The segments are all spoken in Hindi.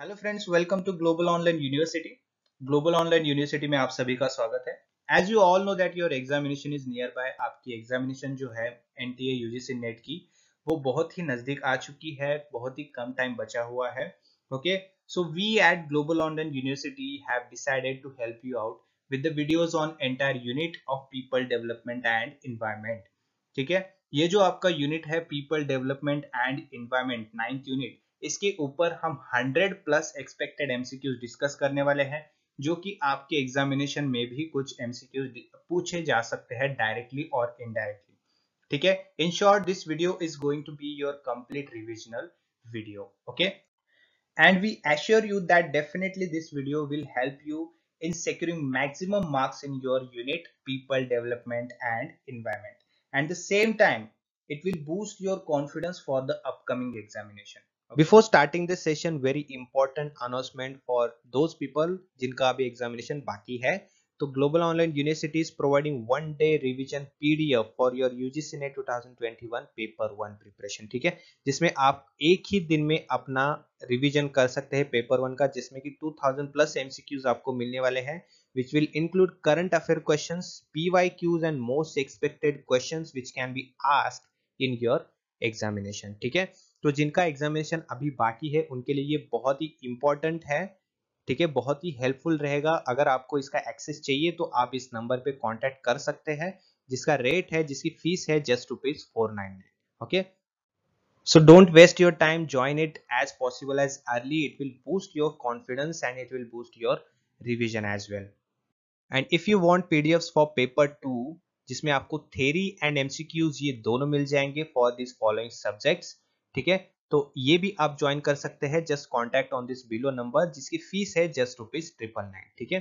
Hello friends welcome to global online university global online university में आप सभी का स्वागत है as you all know that your examination is near by आपकी एग्जामिनेशन जो है एन टी यूजीसी नेट की वो बहुत ही नज़दीक आ चुकी है बहुत ही कम टाइम बचा हुआ है okay so we at global online university have decided to help you out with the videos on entire unit of people development and environment ठीक है ये जो आपका यूनिट है people development and environment ninth unit इसके ऊपर हम 100 प्लस एक्सपेक्टेड एमसीक्यूज डिस्कस करने वाले हैं जो कि आपके एग्जामिनेशन में भी कुछ एमसीक्यूज पूछे जा सकते हैं डायरेक्टली और इनडायरेक्टली ठीक है in short this video is going to be your complete revisional video okay and we assure you that definitely this video will help you in securing maximum marks in your unit people development and environment at the same time it will boost your confidence for the upcoming examination before starting this session very important announcement for those people जिनका अभी एग्जामिनेशन बाकी है तो global online university is providing one day revision PDF for your UGC NET 2021 paper one preparation ठीक है जिसमें आप एक ही दिन में अपना रिविजन कर सकते हैं पेपर वन का जिसमें कि 2000 प्लस एमसीक्यूज आपको मिलने वाले हैं which will include current affair question P Y Qs and most expected question which can be ask in your examination ठीक है तो जिनका एग्जामिनेशन अभी बाकी है उनके लिए ये बहुत ही इंपॉर्टेंट है ठीक है बहुत ही हेल्पफुल रहेगा अगर आपको इसका एक्सेस चाहिए तो आप इस नंबर पे कांटेक्ट कर सकते हैं जिसका रेट है जिसकी फीस है just rupees four nine okay so don't waste your time join it as possible as early it will boost your confidence and it will boost your revision as well and if you want PDF for paper two जिसमें आपको थेरी एंड एमसीक्यूज ये दोनों मिल जाएंगे फॉर दिस फॉलोइंग सब्जेक्ट्स ठीक है तो ये भी आप ज्वाइन कर सकते हैं just contact on this below number जिसकी फीस है जस्ट रुपीज ट्रिपल नाइन ठीक है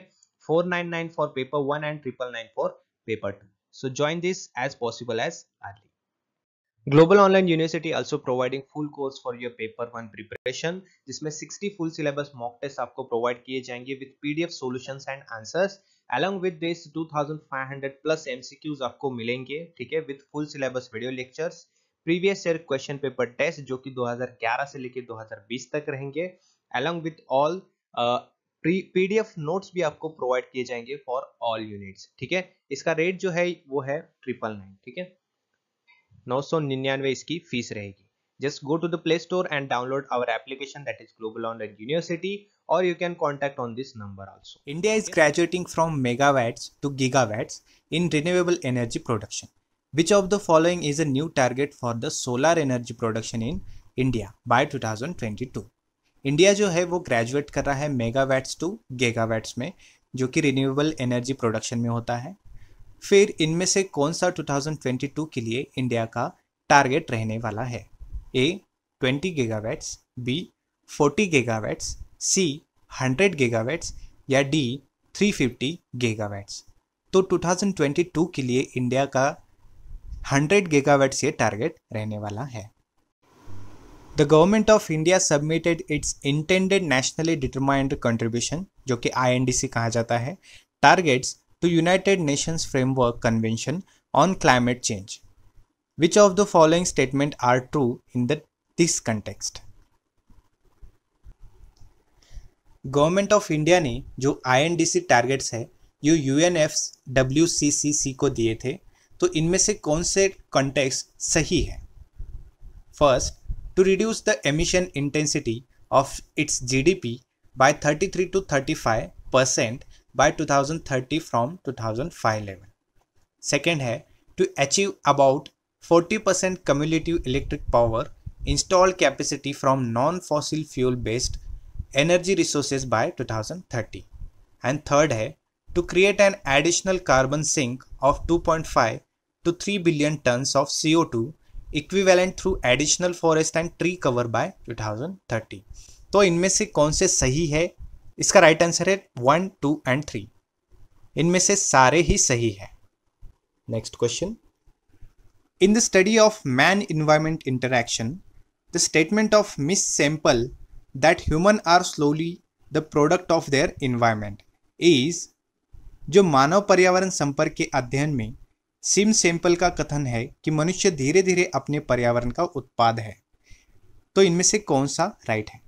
four nine nine for paper one and triple nine for paper two so join this as possible as our global online university also providing full course for your paper one preparation जिसमें sixty full syllabus mock test आपको प्रोवाइड किए जाएंगे with PDF solution and answers along with this hundred plus MCQs आपको मिलेंगे ठीक है with full syllabus video lectures previous year question paper test जो कि 2011 से लेकर 2020 तक रहेंगे along with all PDF notes भी आपको प्रोवाइड किए जाएंगे फॉर ऑल यूनिट्स ठीक है इसका रेट जो है वो है ट्रिपल नाइन ठीक है नौ सौ निन्यानवे इसकी फीस रहेगी just go to the Play Store and download our application that is global online university or you can contact on this number also. India is graduating from megawatts to gigawatts in renewable energy production Which of the following is a new target for the solar energy production in India by 2022? India जो है वो ग्रेजुएट कर रहा है मेगावाट्स टू गीगावाट्स में जो कि रिन्यूएबल एनर्जी प्रोडक्शन में होता है फिर इनमें से कौन सा 2022 के लिए इंडिया का टारगेट रहने वाला है A 20 gigawatts B 40 gigawatts C 100 gigawatts या डी 350 गीगावाट्स तो 2022 के लिए इंडिया का 100 गीगावाट ये टारगेट रहने वाला है the government of India submitted its intended nationally determined contribution जो कि आईएनडीसी कहा जाता है targets to United Nations framework convention on climate change which of the following statement are true in the this context government of India ने जो आईएनडीसी टारगेट्स है यू यूएनएफ डब्ल्यूसीसीसी को दिए थे तो इनमें से कौन से कॉन्टेक्स सही हैं first to reduce the emission intensity of its G D P by thirty three to thirty five percent by two thousand thirty from two thousand five eleven second है to achieve about forty percent cumulative electric power install capacity from non fossil fuel based energy resources by two thousand thirty and third है to create an additional carbon sink of two point five to 3 billion tons of CO2 equivalent through additional forest and tree cover by 2030 तो इनमें से कौन से सही है इसका राइट right आंसर है वन टू एंड थ्री इनमें से सारे ही सही है next question in the study of man environment interaction the statement of Miss Semple that human are slowly the product of their environment is जो मानव पर्यावरण संपर्क के अध्ययन में सिम सैंपल का कथन है कि मनुष्य धीरे धीरे अपने पर्यावरण का उत्पाद है तो इनमें से कौन सा राइट है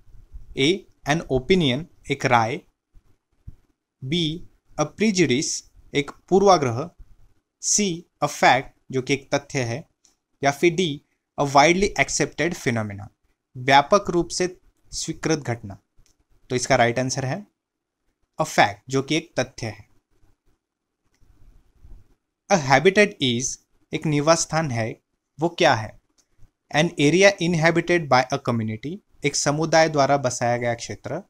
ए एन ओपिनियन एक राय बी अ प्रिजुडिस एक पूर्वाग्रह सी अ फैक्ट जो कि एक तथ्य है या फिर D a widely accepted phenomena व्यापक रूप से स्वीकृत घटना तो इसका राइट आंसर है अ फैक्ट जो कि एक तथ्य है अ हैबिटेट इज एक निवास स्थान है वो क्या है an area inhabited by a community एक समुदाय द्वारा बसाया गया क्षेत्र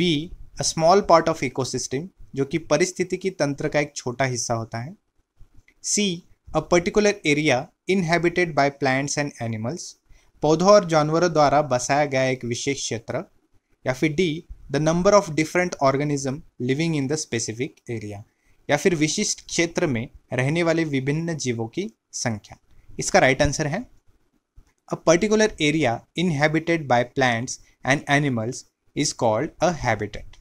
B a small part of ecosystem जो कि परिस्थितिकी तंत्र का एक छोटा हिस्सा होता है C a particular area inhabited by plants and animals पौधों और जानवरों द्वारा बसाया गया एक विशेष क्षेत्र या फिर D the number of different organism living in the specific area या फिर विशिष्ट क्षेत्र में रहने वाले विभिन्न जीवों की संख्या इसका राइट आंसर है a particular area inhabited by plants and animals is called a habitat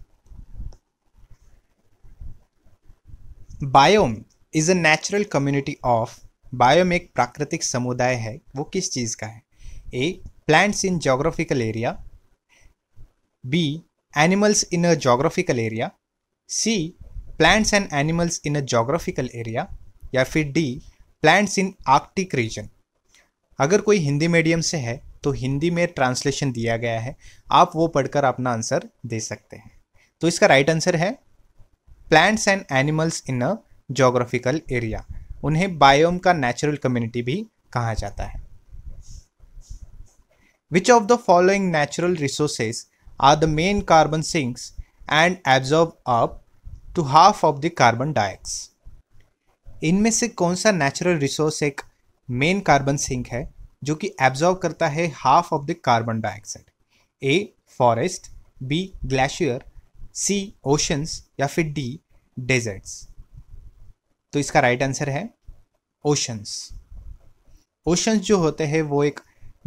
biome is a natural community of biome एक प्राकृतिक समुदाय है वो किस चीज़ का है A plants in geographical area B animals in a geographical area C plants and animals in a geographical area या फिर D plants in Arctic region अगर कोई हिंदी मीडियम से है तो हिंदी में ट्रांसलेशन दिया गया है आप वो पढ़कर अपना आंसर दे सकते हैं तो इसका राइट आंसर है plants and animals in a geographical area उन्हें बायोम का नेचुरल कम्युनिटी भी कहा जाता है which of the following natural resources are the main carbon sinks and absorb up to half of the carbon dioxide इनमें से कौन सा नेचुरल रिसोर्स एक मेन कार्बन सिंक है जो कि एब्जॉर्व करता है half of the carbon dioxide A forest B glacier C oceans या फिर डी डेजर्ट्स तो इसका राइट right आंसर है ओशंस ओशंस जो होते हैं वो एक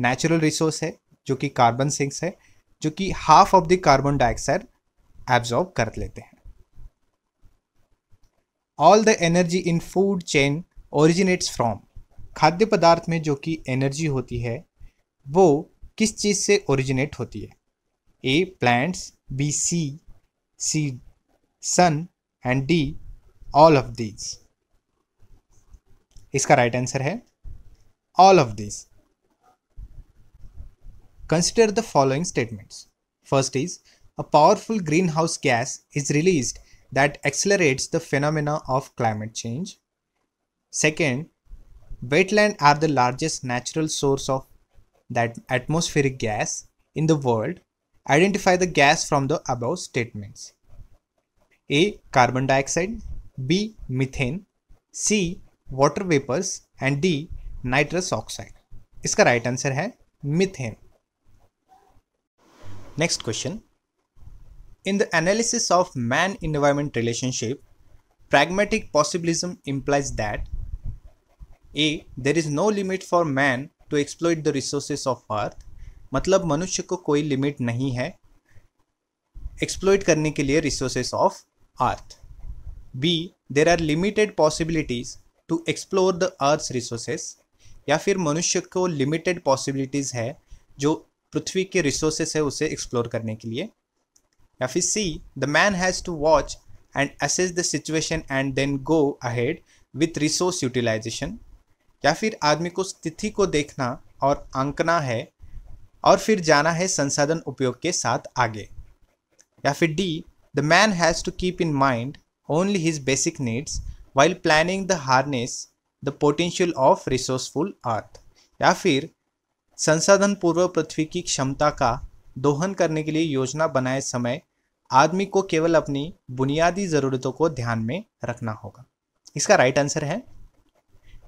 नेचुरल रिसोर्स है जो कि कार्बन सिंक्स है जो कि half of the carbon dioxide absorb कर लेते हैं all the energy in food chain originates from खाद्य पदार्थ में जो कि एनर्जी होती है वो किस चीज़ से ओरिजिनेट होती है A plants B C C sun and D all of these इसका राइट right आंसर है all of these consider the following statement first is a powerful green house gas is released that accelerates the phenomena of climate change. Second, wetlands are the largest natural source of that atmospheric gas in the world. Identify the gas from the above statements. A. Carbon dioxide B. Methane C. Water vapors and D. Nitrous oxide इसका right answer है methane. Next question. In the analysis of man environment relationship, pragmatic possibilism implies that a there is no limit for man to exploit the resources of earth मतलब मनुष्य को कोई लिमिट नहीं है एक्सप्लोइट करने के लिए resources of earth B there are limited possibilities to explore the earth's resources या फिर मनुष्य को लिमिटेड पॉसिबिलिटीज़ है जो पृथ्वी के रिसोर्सेस है उसे एक्सप्लोर करने के लिए Now if C see, the man has to watch and assess the situation and then go ahead with resource utilization या फिर आदमी को स्थिति को देखना और आंकना है और फिर जाना है संसाधन उपयोग के साथ आगे या फिर D the man has to keep in mind only his basic needs while planning the harness the potential of resourceful earth या फिर संसाधन पूर्व पृथ्वी की क्षमता का दोहन करने के लिए योजना बनाए समय आदमी को केवल अपनी बुनियादी ज़रूरतों को ध्यान में रखना होगा इसका राइट right आंसर है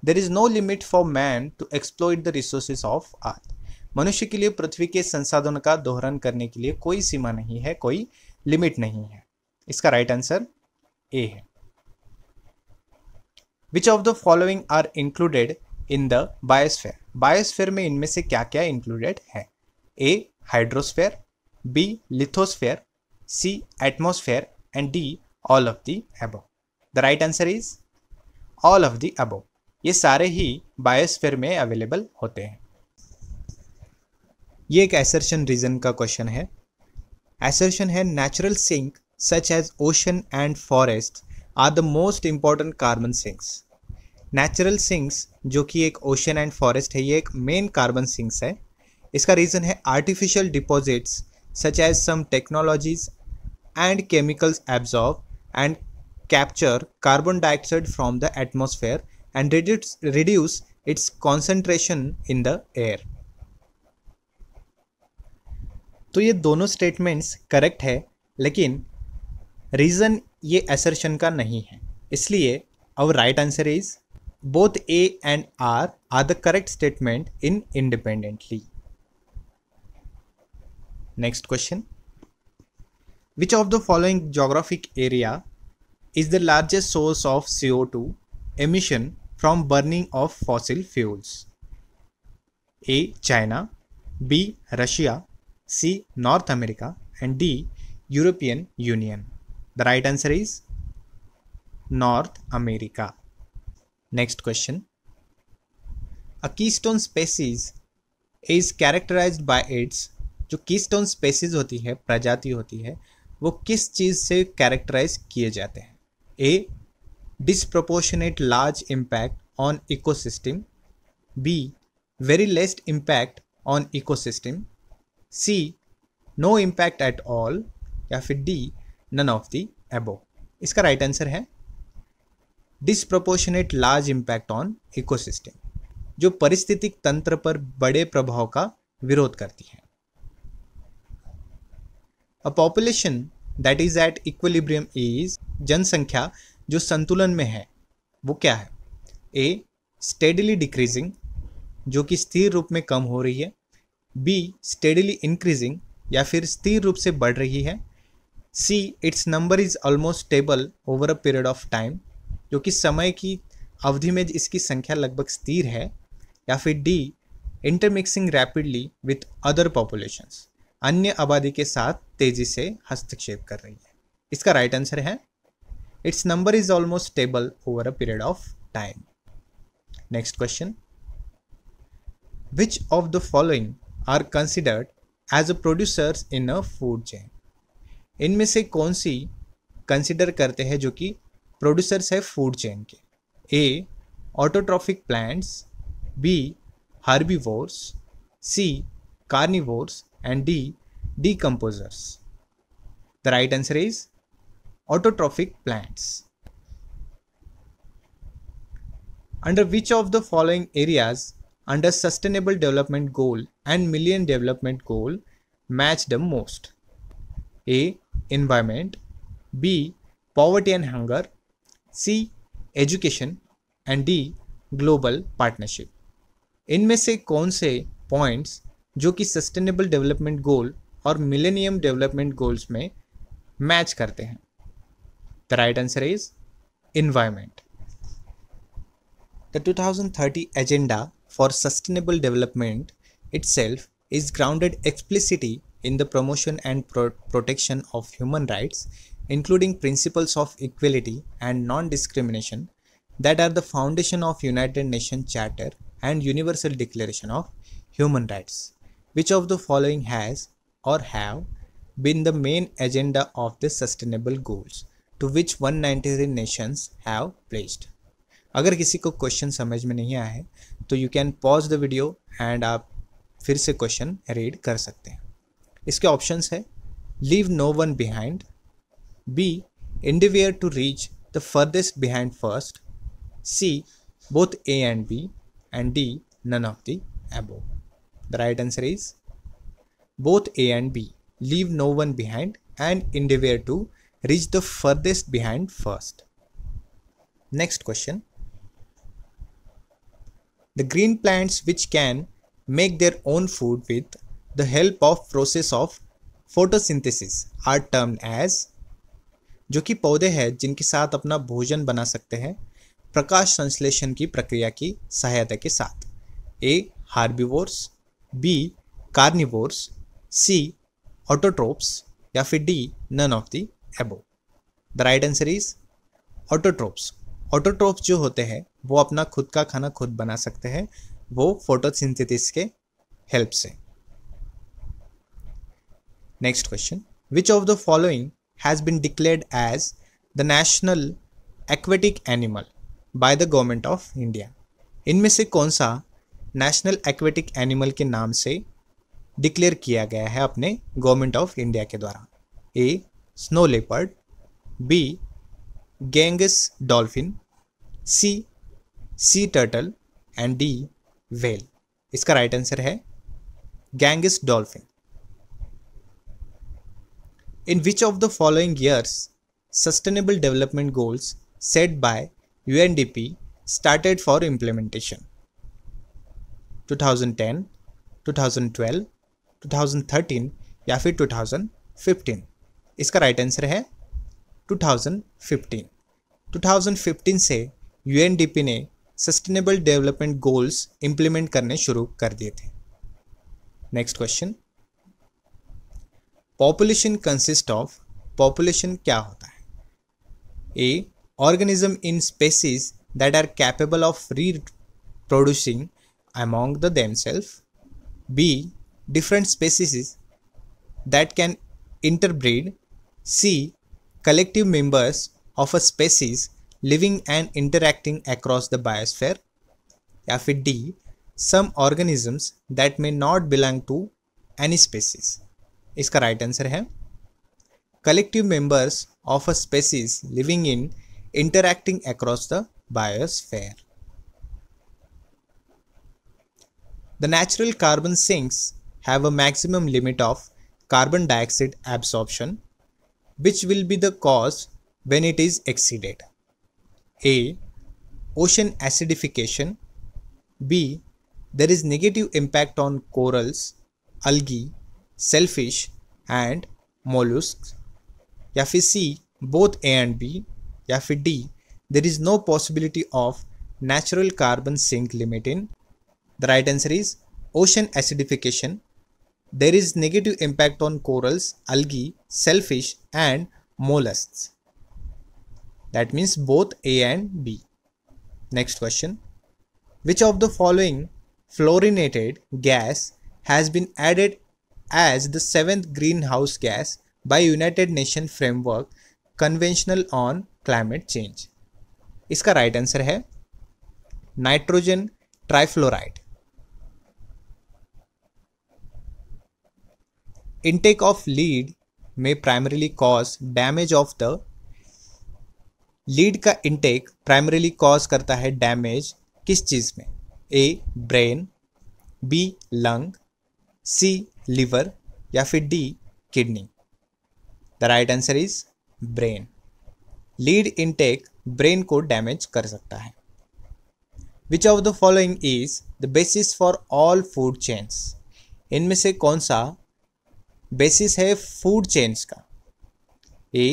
there is no limit for man to exploit the resources of earth मनुष्य के लिए पृथ्वी के संसाधन का दोहरण करने के लिए कोई सीमा नहीं है कोई लिमिट नहीं है इसका राइट आंसर ए है which of the following are included in the biosphere biosphere में इनमें से क्या क्या इंक्लूडेड है A hydrosphere B lithosphere C. Atmosphere and D. All of the above. The right answer is all of the above. ये सारे ही बायोस्फेयर में अवेलेबल होते हैं ये एक एसर्शन रीजन का क्वेश्चन है एसर्शन है natural sink such as ocean and forest are the most important carbon sinks natural sinks जो कि एक ओशन एंड फॉरेस्ट है ये एक मेन कार्बन सिंक्स है इसका रीज़न है artificial deposits such as some technologies and chemicals absorb and capture carbon dioxide from the atmosphere and reduce, reduce its concentration in the air. तो ये दोनों स्टेटमेंट्स करेक्ट है लेकिन रीज़न ये एसर्शन का नहीं है इसलिए our right answer is both A and R are the correct statement in independently next question Which of the following geographic area is the largest source of CO2 emission from burning of fossil fuels? A. China B. Russia C. North America and D. European Union. The right answer is North America. Next question. A keystone species is characterized by its जो keystone species होती है प्रजाति होती है वो किस चीज़ से कैरेक्टराइज किए जाते हैं A disproportionate large impact on ecosystem B very least impact on ecosystem C no impact at all या फिर D none of the above इसका राइट right आंसर है disproportionate large impact on ecosystem जो परिस्थितिक तंत्र पर बड़े प्रभाव का विरोध करती है a population that is at equilibrium is जनसंख्या जो संतुलन में है वो क्या है ए स्टेडली डिक्रीजिंग जो कि स्थिर रूप में कम हो रही है बी स्टेडली इंक्रीजिंग या फिर स्थिर रूप से बढ़ रही है C its number is almost stable over a period of time जो कि समय की अवधि में इसकी संख्या लगभग स्थिर है या फिर D intermixing rapidly with other populations अन्य आबादी के साथ तेजी से हस्तक्षेप कर रही है इसका राइट आंसर है its number is almost stable over a period of time next question which of the following are considered as a producers in a food chain इनमें से कौन सी कंसिडर करते हैं जो कि प्रोड्यूसर्स है फूड चेन के A autotrophic plants B herbivores C carnivores and D. Decomposers. The right answer is autotrophic plants. Under which of the following areas under Sustainable Development Goal and Million Development Goal match the most? A. Environment B. Poverty and Hunger C. Education and D. Global Partnership इनमें से कौन से points? जो कि सस्टेनेबल डेवलपमेंट गोल और मिलेनियम डेवलपमेंट गोल्स में मैच करते हैं the right answer is environment the 2030 agenda for sustainable development itself is grounded explicitly in the promotion and protection of human rights including principles of equality and non discrimination that are the foundation of United Nation charter and universal declaration of human rights Which of the following has or have been the main agenda of the sustainable goals to which 193 nations have pledged? अगर किसी को क्वेश्चन समझ में नहीं आया है तो you can pause the video and आप फिर से क्वेश्चन रीड कर सकते हैं इसके ऑप्शंस है leave no one behind B endeavour to reach the furthest behind first C both A and B and D none of the above The right answer is both A and B. Leave no one behind and endeavor to reach the furthest behind first. Next question. The green plants which can make their own food with the help of process of photosynthesis are termed as जो कि पौधे हैं जिनके साथ अपना भोजन बना सकते हैं प्रकाश संश्लेषण की प्रक्रिया की सहायता के साथ A herbivores B carnivores C autotrophs या फिर D none of the above the right answer is autotrophs autotrophs जो होते हैं वो अपना खुद का खाना खुद बना सकते हैं वो फोटोसिंथेसिस के हेल्प से next question which of the following has been declared as the national aquatic animal by the government of India इनमें से कौन सा नेशनल एक्वेटिक एनिमल के नाम से डिक्लेयर किया गया है अपने गवर्नमेंट ऑफ इंडिया के द्वारा A snow leopard B Ganges dolphin C sea turtle and D whale इसका राइट आंसर है Ganges dolphin in which of the following years sustainable development goals set by UNDP started for implementation? 2010, 2012, 2013 या फिर 2015 इसका राइट आंसर है 2015 2015 से यूएनडीपी ने सस्टेनेबल डेवलपमेंट गोल्स इंप्लीमेंट करने शुरू कर दिए थे next question population consist of population क्या होता है A organism in species that are capable of reproducing among the themselves b different species that can interbreed c collective members of a species living and interacting across the biosphere f d some organisms that may not belong to any species iska right answer hai collective members of a species living in interacting across the biosphere The natural carbon sinks have a maximum limit of carbon dioxide absorption, which will be the cause when it is exceeded. A. Ocean acidification. B. There is negative impact on corals, algae, shellfish, and mollusks. या C both A and B या D there is no possibility of natural carbon sink limiting. the right answer is ocean acidification, there is negative impact on corals, algae, shellfish and mollusks. That means both A and B. Next question. Which of the following fluorinated gas has been added as the seventh greenhouse gas by United Nations Framework Conventional on Climate Change? इसका right right answer nitrogen trifluoride. Intake of lead में primarily cause damage of the lead का इंटेक प्राइमरीली कॉज करता है डैमेज किस चीज़ में A brain B lung C liver या फिर D kidney the right answer is brain lead intake brain को डैमेज कर सकता है which of the following is the basis for all food chains इनमें से कौन सा बेसिस है फूड चेन्स का A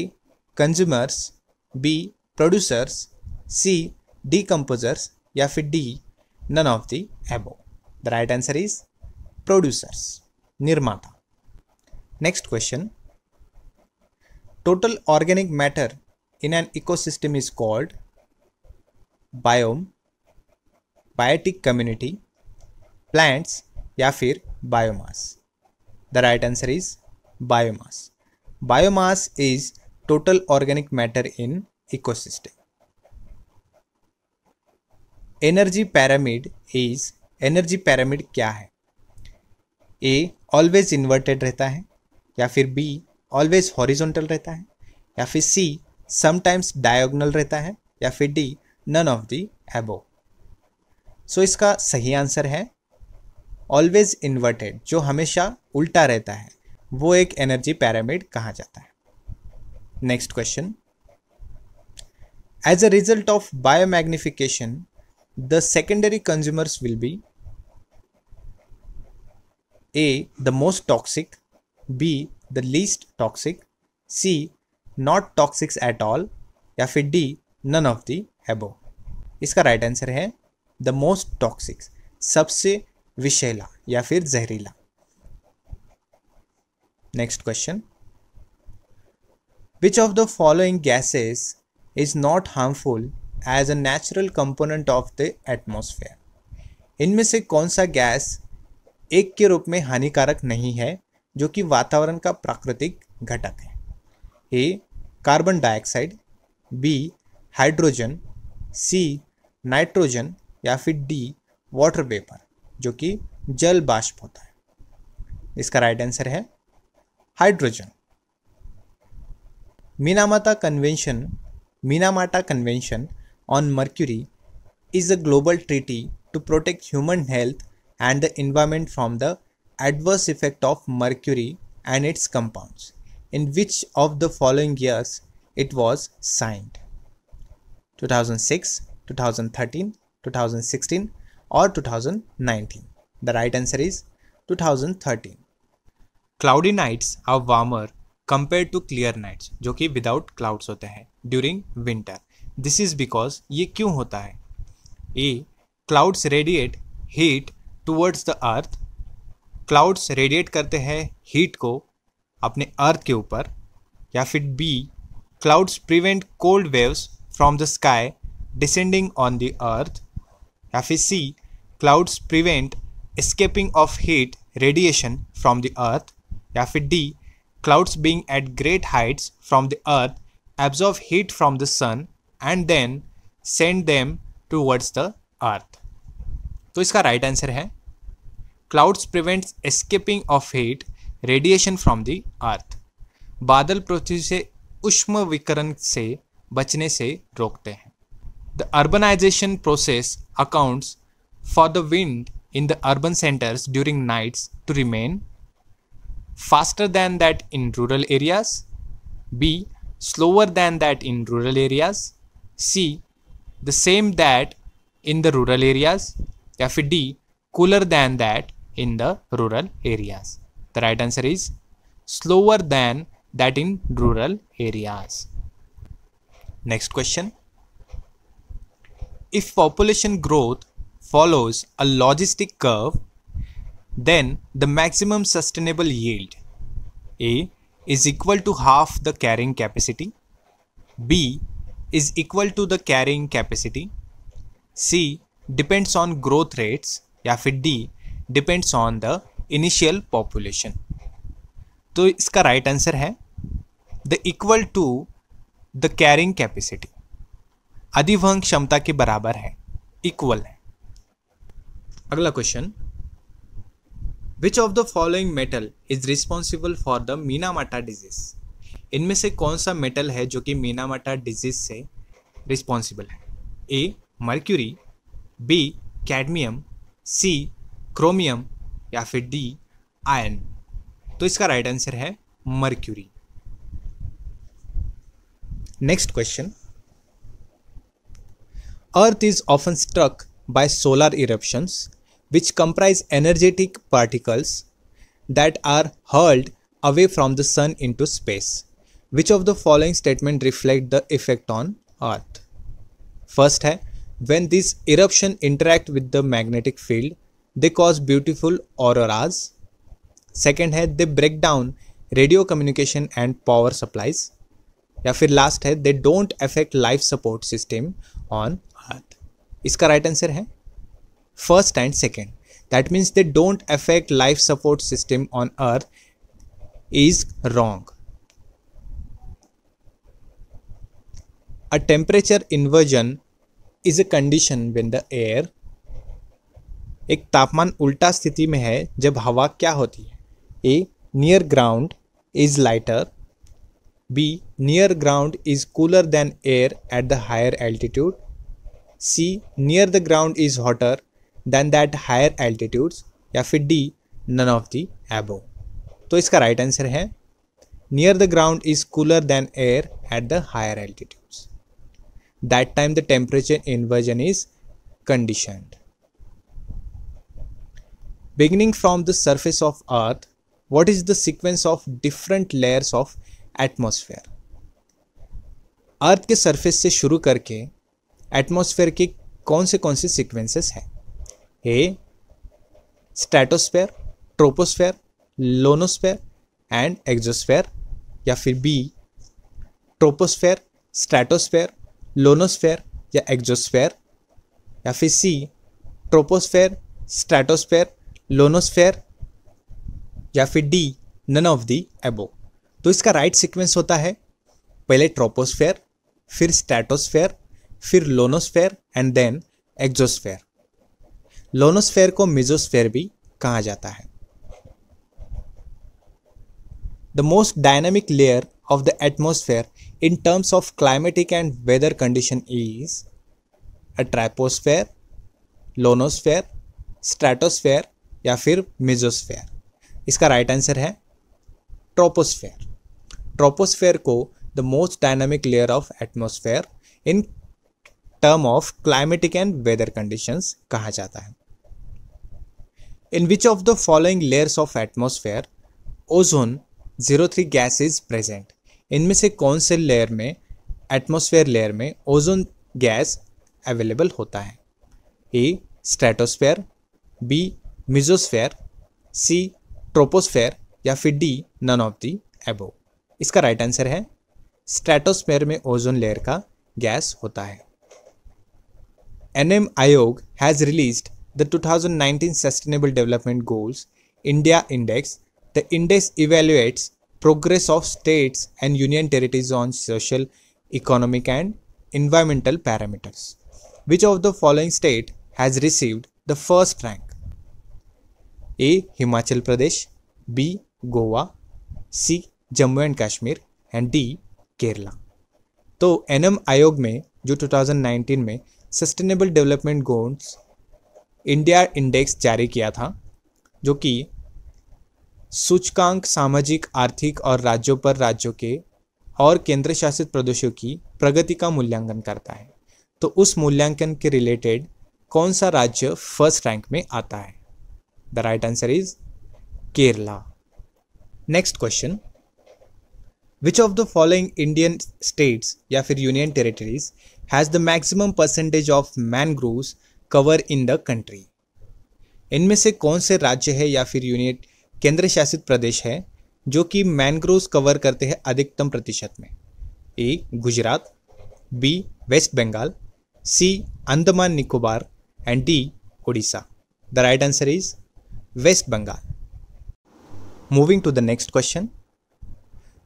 consumers B producers C decomposers या फिर D none of the above the right answer is producers निर्माता next question total organic matter in an ecosystem is called biome biotic community plants या फिर biomass The right answer is biomass. Biomass is total organic matter in ecosystem. Energy pyramid is energy pyramid क्या है ए ऑलवेज इन्वर्टेड रहता है या फिर बी ऑलवेज हॉरिजॉन्टल रहता है या फिर सी समटाइम्स डायगोनल रहता है या फिर डी नन ऑफ दी एबो सो इसका सही आंसर है ऑलवेज इन्वर्टेड जो हमेशा उल्टा रहता है वो एक एनर्जी पैरामिड कहा जाता है next question as a result of biomagnification the secondary consumers will be A the most toxic B the least toxic C not toxics at all या फिर डी नन ऑफ दबो इसका राइट right आंसर है द मोस्ट टॉक्सिक्स सबसे विषैला या फिर जहरीला next question which of the following gases is not harmful as a natural component of the atmosphere इनमें से कौन सा गैस एक के रूप में हानिकारक नहीं है जो कि वातावरण का प्राकृतिक घटक है A carbon dioxide B hydrogen C nitrogen या फिर डी वाटर वेपर जो कि जल बाष्प होता है इसका राइट आंसर है hydrogen Minamata convention Minamata convention on mercury is a global treaty to protect human health and the environment from the adverse effect of mercury and its compound in which of the following years it was signed two thousand sixteen or 2019. The right answer is 2013. Cloudy nights are warmer compare to clear nights जो कि विदाउट क्लाउड्स होते हैं during winter this is because ये क्यों होता है A clouds radiate heat towards the earth clouds radiate करते हैं हीट को अपने अर्थ के ऊपर या फिर B clouds prevent cold waves from the sky descending on the earth या फिर C clouds prevent escaping of heat radiation from the earth या फिर D clouds being at great heights from the earth absorb heat from the sun and then send them towards the earth तो इसका राइट right आंसर है clouds prevent escaping of heat radiation from the earth बादल पृथ्वी से उष्म विकरण से बचने से रोकते हैं the urbanization process accounts for the wind in the urban centers during nights to remain faster than that in rural areas, b slower than that in rural areas, c the same that in the rural areas, f d cooler than that in the rural areas. The right answer is slower than that in rural areas. Next question. If population growth follows a logistic curve, then the maximum sustainable yield A is equal to half the carrying capacity, B is equal to the carrying capacity, C depends on growth rates या फिर D depends on the initial population. तो इसका right answer है the equal to the carrying capacity अधिवहन क्षमता के बराबर है equal है अगला question which of the following metal is responsible for the Minamata disease इनमें से कौन सा मेटल है जो कि मीनामाटा डिजीज से रिस्पॉन्सिबल है A mercury B cadmium C chromium या फिर डी आयन तो इसका राइट आंसर है mercury next question earth is often struck by solar eruptions which comprise energetic particles that are hurled away from the sun into space. Which of the following statement reflect the effect on earth? First hai when this eruption interact with the magnetic field they cause beautiful auroras second hai they break down radio communication and power supplies या फिर लास्ट है they don't affect life support system on earth इसका राइट right आंसर है first and second. That means they don't affect life support system on earth is wrong. A temperature inversion is a condition when the air एक तापमान उल्टा स्थिति में है जब हवा क्या होती है A near ground is lighter B near ground is cooler than air at the higher altitude C near the ground is hotter than that higher altitudes या फिर D none of the above तो इसका राइट right आंसर है near the ground is cooler than air at the higher altitudes that time the temperature inversion is condition beginning from the surface of earth what is the sequence of different layers of atmosphere earth के सर्फेस से शुरू करके एटमोसफेयर के कौन से कौन से सिक्वेंसेस हैं A stratosphere troposphere ionosphere and exosphere या फिर बी ट्रोपोस्फेयर स्टैटोस्फेयर लोनोस्फेयर या एक्जोस्फेयर या फिर सी ट्रोपोस्फेयर स्टैटोस्फेयर लोनोस्फेयर या फिर D none of the above तो इसका राइट right सीक्वेंस होता है पहले ट्रोपोस्फेयर फिर स्टेटोस्फेयर फिर ionosphere and then exosphere ionosphere को मिजोस्फेयर भी कहा जाता है the most dynamic layer of the atmosphere in terms of climatic and weather condition is a troposphere ionosphere stratosphere या फिर मिजोस्फेयर इसका राइट आंसर है ट्रोपोस्फेयर ट्रोपोस्फेयर को the most dynamic layer of atmosphere in term of climatic and weather conditions कहा जाता है In which of the following layers of atmosphere ozone zero three gas is present इनमें से कौन से लेयर में एटमोसफेयर लेयर में ओजोन गैस अवेलेबल होता है A stratosphere B mesosphere C troposphere या फिर D none of the above इसका राइट right आंसर है स्ट्रेटोस्फेयर में ओजोन लेयर का गैस होता है NM Aayog has released the 2019 Sustainable Development Goals India Index, the index evaluates progress of states and union territories on social, economic and environmental parameters. Which of the following state has received the first rank? A. Himachal Pradesh B. Goa C. Jammu and Kashmir and D. Kerala तो एनएम आयोग में जो 2019 में sustainable development goals India index जारी किया था जो कि सूचकांक सामाजिक आर्थिक और राज्यों पर राज्यों के और केंद्र शासित प्रदेशों की प्रगति का मूल्यांकन करता है तो उस मूल्यांकन के रिलेटेड कौन सा राज्य फर्स्ट रैंक में आता है the right answer is Kerala next question which of the following Indian states या फिर union territories has the maximum percentage of mangroves cover in the country इनमें से कौन से राज्य है या फिर यूनिट केंद्र शासित प्रदेश है जो कि मैनग्रोव्स कवर करते हैं अधिकतम प्रतिशत में A Gujarat B West Bengal C Andaman Nicobar and D Orissa the right answer is West Bengal moving to the next question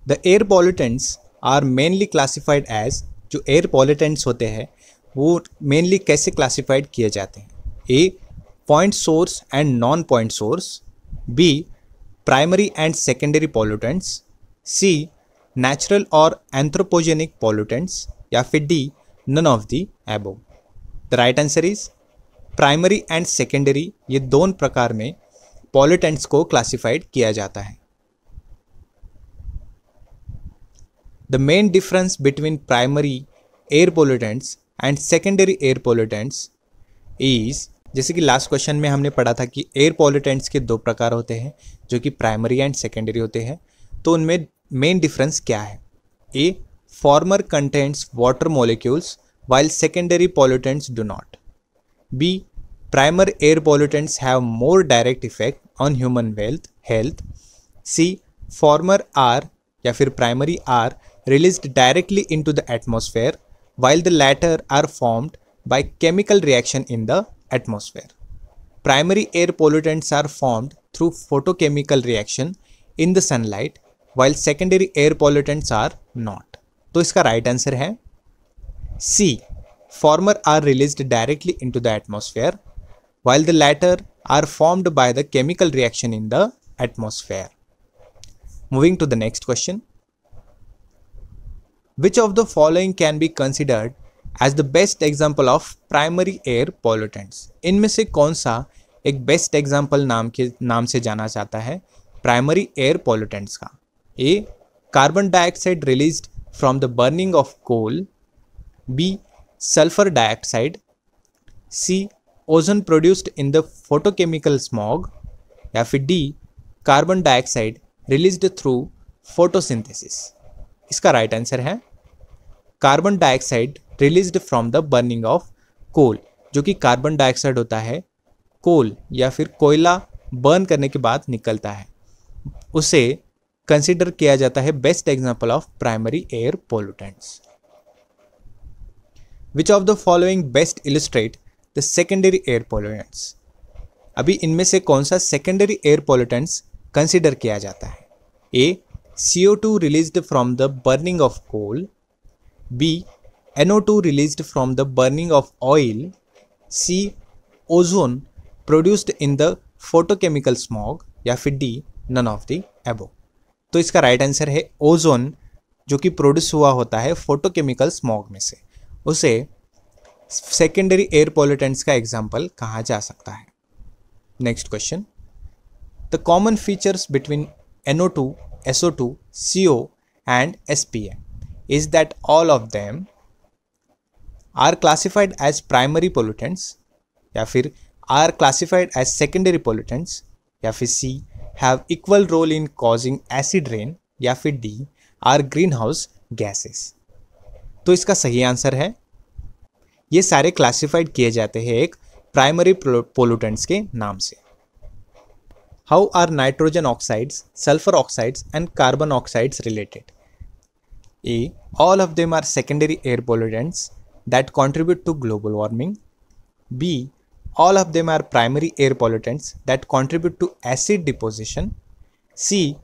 the air pollutants are mainly classified as जो एयर पॉल्यूटेंट्स होते हैं वो मेनली कैसे क्लासिफाइड किए जाते हैं A point source and non point source B primary and secondary pollutants C natural और एंथ्रोपोजेनिक पॉल्यूटेंट्स या फिर D none of the above the right answer is primary and secondary ये दोनों प्रकार में पॉल्यूटेंट्स को क्लासिफाइड किया जाता है the main difference between primary air pollutants and secondary air pollutants is जैसे कि लास्ट क्वेश्चन में हमने पढ़ा था कि एयर पोल्यूटेंट्स के दो प्रकार होते हैं जो कि प्राइमरी एंड सेकेंडरी होते हैं तो उनमें मेन डिफरेंस क्या है A former contents water molecules while secondary pollutants do not B primary air pollutants have more direct effect on human wealth health C former are या फिर primary are release directly into the atmosphere while the latter are formed by chemical reaction in the atmosphere. Primary air pollutants are formed through photochemical reaction in the sunlight while secondary air pollutants are not. So, its right answer C. Former are released directly into the atmosphere while the latter are formed by the chemical reaction in the atmosphere. Moving to the next question. Which of the following can be considered as the best example of primary air pollutants इनमें से कौन सा एक बेस्ट एग्जाम्पल नाम के नाम से जाना जाता है प्राइमरी एयर पॉलिटेंट्स का A carbon dioxide release from the burning of coal B sulphur dioxide C ozone produced in the photochemical smog या फिर D carbon dioxide release through photosynthesis इसका राइट right आंसर है carbon dioxide released from the burning of coal जो कि कार्बन डाइऑक्साइड होता है कोल या फिर कोयला बर्न करने के बाद निकलता है उसे कंसिडर किया जाता है best example of primary air pollutants which of the following best illustrate the secondary air pollutants अभी इनमें से कौन सा सेकेंडरी एयर पोल्यूटेंट्स कंसिडर किया जाता है A CO2 released from the burning of coal, B. NO2 released from the burning of oil, C. Ozone produced in the photochemical smog, या फिर D none of the above तो इसका राइट right आंसर है ओजोन जो कि प्रोड्यूस हुआ होता है फोटोकेमिकल स्मॉग में से उसे सेकेंडरी एयर पोल्यूटेंट्स का एग्जाम्पल कहा जा सकता है next question the common features between NO two SO2, CO and SPA is that all of them are classified as primary pollutants या फिर are classified as secondary pollutants या फिर C have equal role in causing acid rain या फिर D are greenhouse gases तो इसका सही आंसर है ये सारे क्लासिफाइड किए जाते हैं एक प्राइमरी पोलूटेंट्स के नाम से How are nitrogen oxides, sulfur oxides and carbon oxides related? A. All of them are secondary air pollutants that contribute to global warming. B. All of them are primary air pollutants that contribute to acid deposition. C.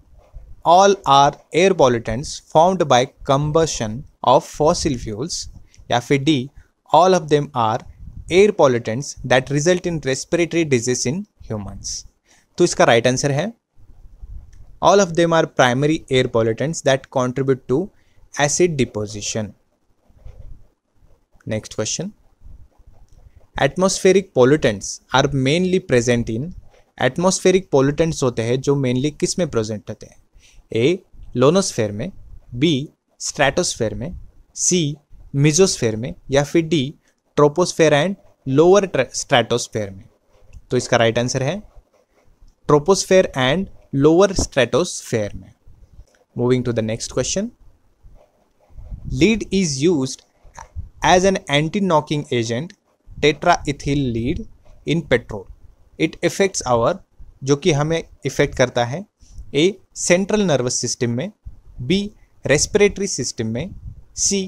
All are air pollutants formed by combustion of fossil fuels. या all of them are air pollutants that result in respiratory disease in humans. तो इसका राइट right आंसर है all of them are primary air pollutants that contribute to acid deposition next question atmospheric pollutants are mainly present in atmospheric pollutants होते हैं जो मेनली किस में प्रेजेंट होते हैं ए लोनोस्फेयर में बी स्ट्रेटोस्फेयर में सी मिजोस्फेयर में या फिर D troposphere and lower stratosphere में तो इसका राइट आंसर है ट्रोपोस्फेयर एंड लोअर स्ट्रेटोस्फेयर में moving to the next question lead is use as an anti knocking agent ethyl lead in petrol it affects our जो कि हमें इफेक्ट करता है ए सेंट्रल नर्वस सिस्टम में बी रेस्पिरेटरी सिस्टम में सी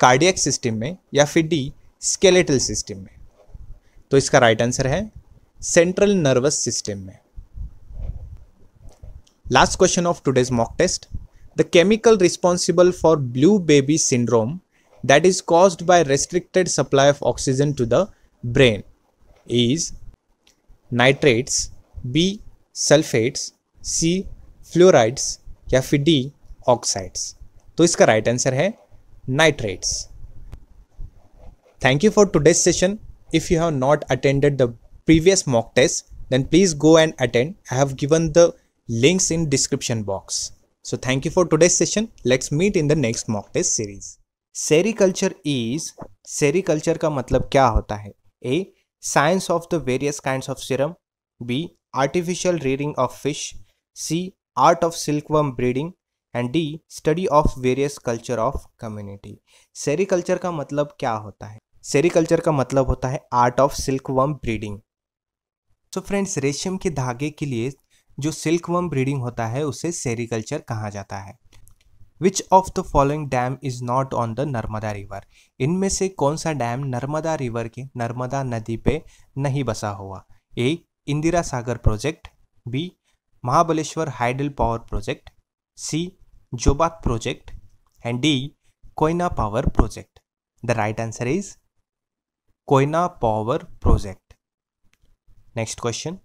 कार्डियक सिस्टम में या फिर डी स्केलेटल सिस्टम में तो इसका राइट right आंसर है सेंट्रल नर्वस सिस्टम में Last question of today's mock test. The chemical responsible for blue baby syndrome that is caused by restricted supply of oxygen to the brain is nitrates, B sulfates, C fluorides या D oxides. तो इसका राइट right आंसर है nitrates. Thank you for today's session. If you have not attended the previous mock test, then please go and attend. I have given the links in description box. So thank you for today's session. Let's meet in the next mock test series. Sericulture is sericulture का मतलब क्या होता है A science of the various kind of serum B artificial reading of fish C art of silkworm breeding and D study of various culture of community sericulture का मतलब क्या होता है सेरिकल्चर का मतलब होता है art of silkworm breeding so friends रेशम के धागे के लिए जो वम ब्रीडिंग होता है उसे सेरिकल्चर कहा जाता है which of the following dam is not on the Narmada river इनमें से कौन सा डैम नर्मदा रिवर के नर्मदा नदी पे नहीं बसा हुआ A Indira Sagar project B Mahabaleshwar hydel power project C Jobat project and D Koyna power project the right answer is Koyna power project next question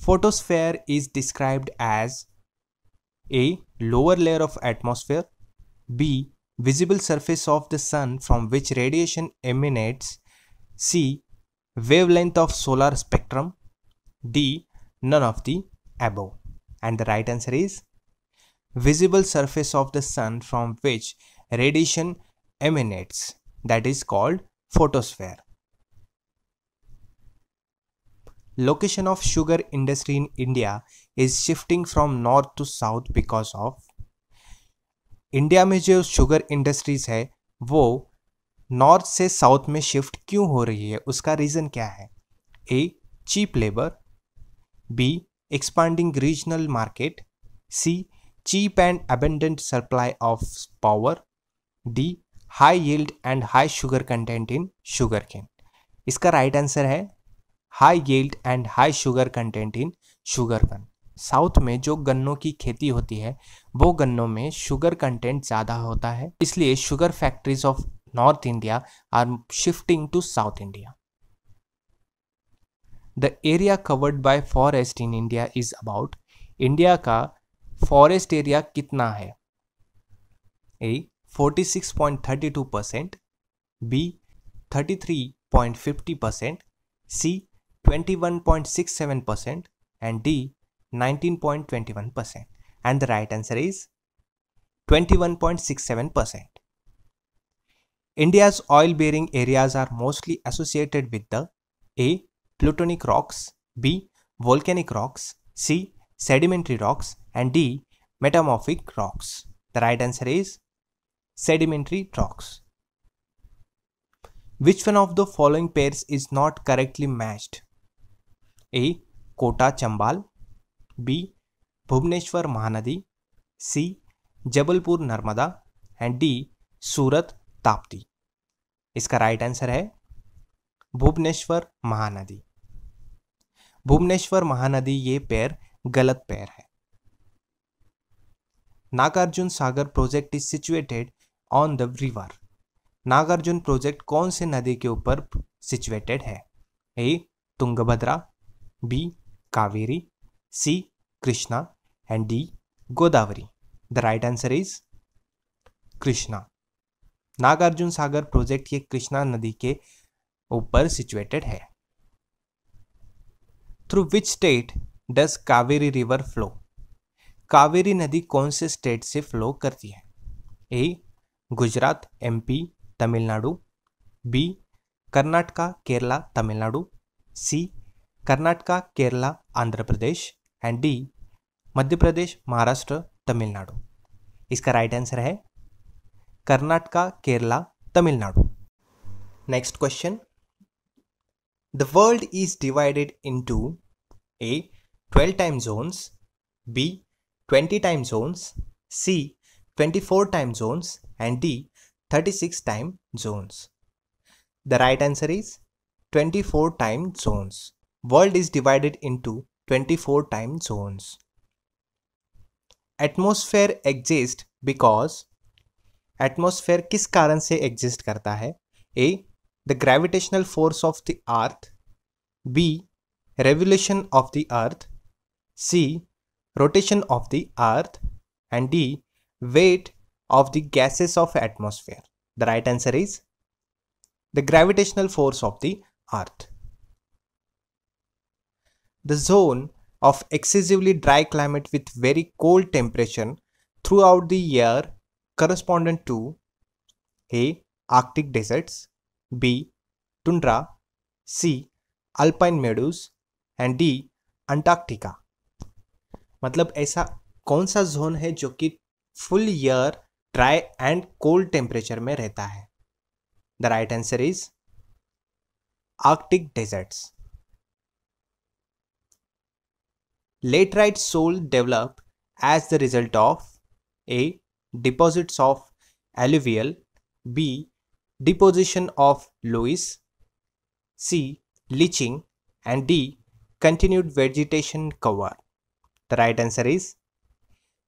Photosphere is described as a lower layer of atmosphere, b visible surface of the sun from which radiation emanates, c wavelength of solar spectrum, d none of the above. And the right answer is visible surface of the sun from which radiation emanates that is called photosphere. Location of sugar industry in India is shifting from north to south because of India में जो शुगर इंडस्ट्रीज़ है वो नॉर्थ से साउथ में शिफ्ट क्यों हो रही है उसका रीज़न क्या है A cheap labour B expanding regional market C cheap and abundant supply of power D high yield and high sugar content in sugarcane इसका राइट right आंसर है high yield and high sugar content in sugarcane south में जो गन्नों की खेती होती है वो गन्नों में शुगर कंटेंट ज़्यादा होता है इसलिए sugar factories of north India are shifting to south India the area covered by forest in India is about India का फॉरेस्ट एरिया कितना है A 46.32 percent B 33.50 percent C 21.67% and D 19.21%. And the right answer is 21.67%. India's oil bearing areas are mostly associated with the A. Plutonic rocks, B. Volcanic rocks, C. Sedimentary rocks, and D. Metamorphic rocks. The right answer is sedimentary rocks. Which one of the following pairs is not correctly matched? A Kota Chambal B Bhubaneswar Mahanadi C Jabalpur Narmada and D Surat Tapti इसका राइट आंसर है भुवनेश्वर महानदी भुवनेश्वर महानदी ये पैर गलत पैर है Nagarjuna Sagar project is situated on the river Nagarjuna project कौन से नदी के ऊपर सिचुएटेड है A Tungabhadra B Kaveri C Krishna and D Godavari the right answer is Krishna Nagarjuna Sagar project ये कृष्णा नदी के ऊपर सिचुएटेड है through which state does Kaveri river flow Kaveri नदी कौन से स्टेट से फ्लो करती है A Gujarat MP Tamil Nadu B Karnataka Kerala Tamil Nadu C Karnataka Kerala Andhra Pradesh and D Madhya Pradesh Maharashtra Tamil Nadu इसका राइट आंसर है Karnataka Kerala Tamil Nadu next question the world is divided into A twelve time zones B twenty time zones C twenty four time zones and D thirty six time zones the right answer is twenty four time zones World is divided into 24 time zones. Atmosphere exists because atmosphere किस कारण से exist करता है A. The gravitational force of the earth B. Revolution of the earth C. Rotation of the earth and D. Weight of the gases of atmosphere. The right answer is the gravitational force of the earth. the zone of excessively dry climate with very cold temperature throughout the year correspondent to A. Arctic deserts B. Tundra C. Alpine meadows and d antarctica मतलब ऐसा कौन सा जोन है जो कि full year dry and cold temperature में रहता है the right answer is arctic deserts Laterite soil developed as the result of A. Deposits of alluvial B. Deposition of loess C. Leaching and D. Continued vegetation cover. The right answer is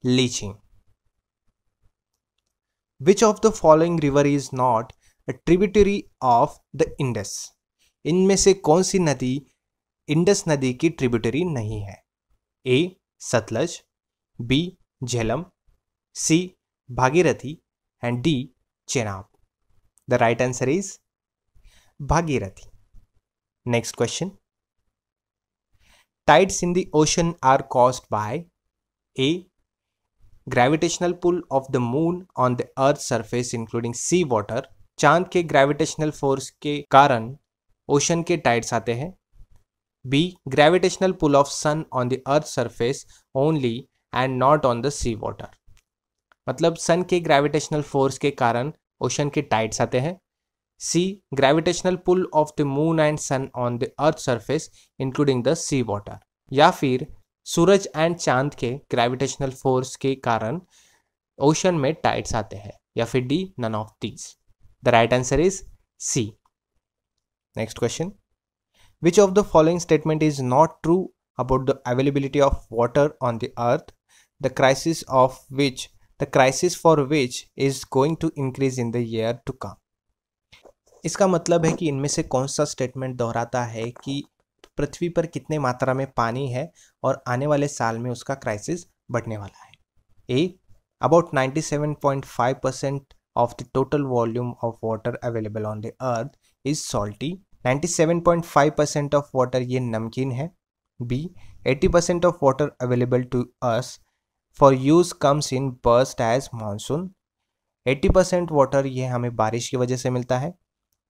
leaching. Which of the following river is not a tributary of the Indus इनमें से कौन सी नदी इंडस नदी की ट्रिब्यूटरी नहीं है A Sutlej B Jhelum C Bhagirathi and D Chenab the right answer is Bhagirathi next question tides in the ocean are caused by A gravitational pull of the moon on the earth surface including sea water चांद के ग्रेविटेशनल फोर्स के कारण ओशन के टाइड्स आते हैं b. Gravitational pull of sun on the earth surface only and not on the sea water. मतलब सन के ग्रेविटेशनल फोर्स के कारण ओशन के टाइड्स आते हैं C gravitational pull of the moon and sun on the earth surface including the sea water या फिर सूरज एंड चांद के ग्रेविटेशनल फोर्स के कारण ओशन में टाइड्स आते हैं या फिर D none of these the right answer is C next question Which of the following statement is not true about the availability of water on the earth? The crisis of which the crisis for which is going to increase in the year to come. इसका मतलब है कि इनमें से कौन सा स्टेटमेंट दोहराता है कि पृथ्वी पर कितने मात्रा में पानी है और आने वाले साल में उसका क्राइसिस बढ़ने वाला है A about 97.5 percent of the total volume of water available on the earth is salty 97.5 percent of water ये नमकीन है B 80 percent of water available to us for use comes in burst as monsoon 80 percent water ये हमें बारिश की वजह से मिलता है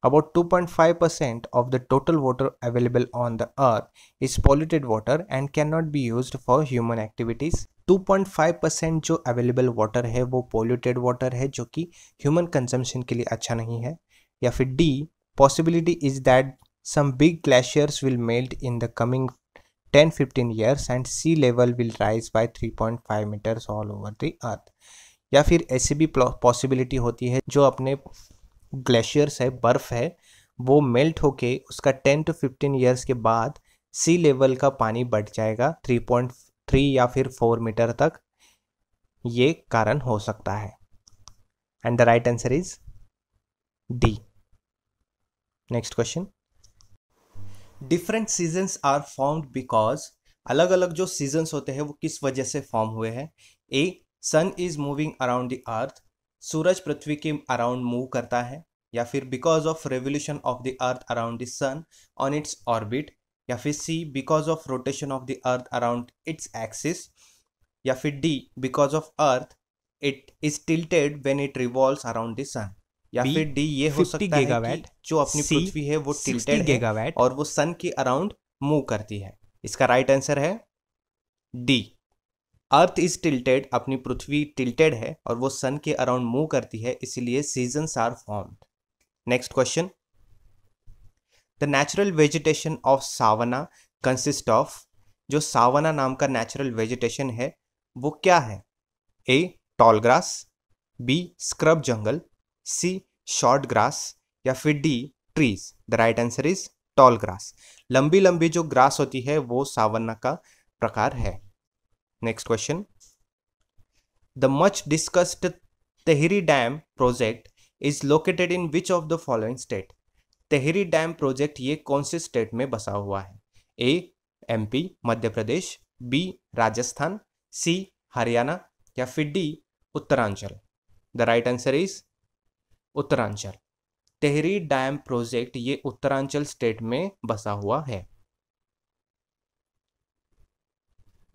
about 2.5 of the total water available on the earth is polluted water and can not B use for human activities 2.5 percent जो अवेलेबल वाटर है वो पोल्यूटेड वाटर है जो कि ह्यूमन कंजम्पशन के लिए अच्छा नहीं है या फिर D possibility is that some big glaciers will melt in the coming 10-15 years and sea level will rise by 3.5 meters all over the earth या फिर ऐसी भी पॉसिबिलिटी होती है जो अपने ग्लेशियर्स है बर्फ़ है वो मेल्ट होके उसका 10 टू 15 ईयर्स के बाद सी लेवल का पानी बढ़ जाएगा 3.3 या फिर 4 मीटर तक ये कारण हो सकता है and the right answer is D next question different seasons are formed because अलग अलग जो सीजन्स होते हैं वो किस वजह से फॉर्म हुए हैं A sun is moving around the earth सूरज पृथ्वी के अराउंड मूव करता है या फिर because of revolution of the earth around the sun on its orbit या फिर C because of rotation of the earth around its axis या फिर D because of earth it is tilted when it revolves around the sun या B, फिर डी ये हो सकता है कि जो अपनी पृथ्वी है वो टिल्टेड गेगावैट और वो सन के अराउंड मूव करती है इसका राइट आंसर है डी अर्थ इज टिल्टेड अपनी पृथ्वी टिल्टेड है और वो सन के अराउंड मूव करती है इसीलिए season are form next question the natural vegetation of savanna consist of जो सावना नाम का नेचुरल वेजिटेशन है वो क्या है A tall grass B scrub jungle C short grass या फिर D trees the right answer is tall grass लंबी लंबी जो ग्रास होती है वो सावन्ना का प्रकार है next question the much discussed Tehri dam project is located in which of the following state Tehri dam project ये कौन से स्टेट में बसा हुआ है A MP Madhya Pradesh B Rajasthan C Haryana या फिर D Uttaranchal the right answer is Uttaranchal Tehri dam project ये उत्तरांचल स्टेट में बसा हुआ है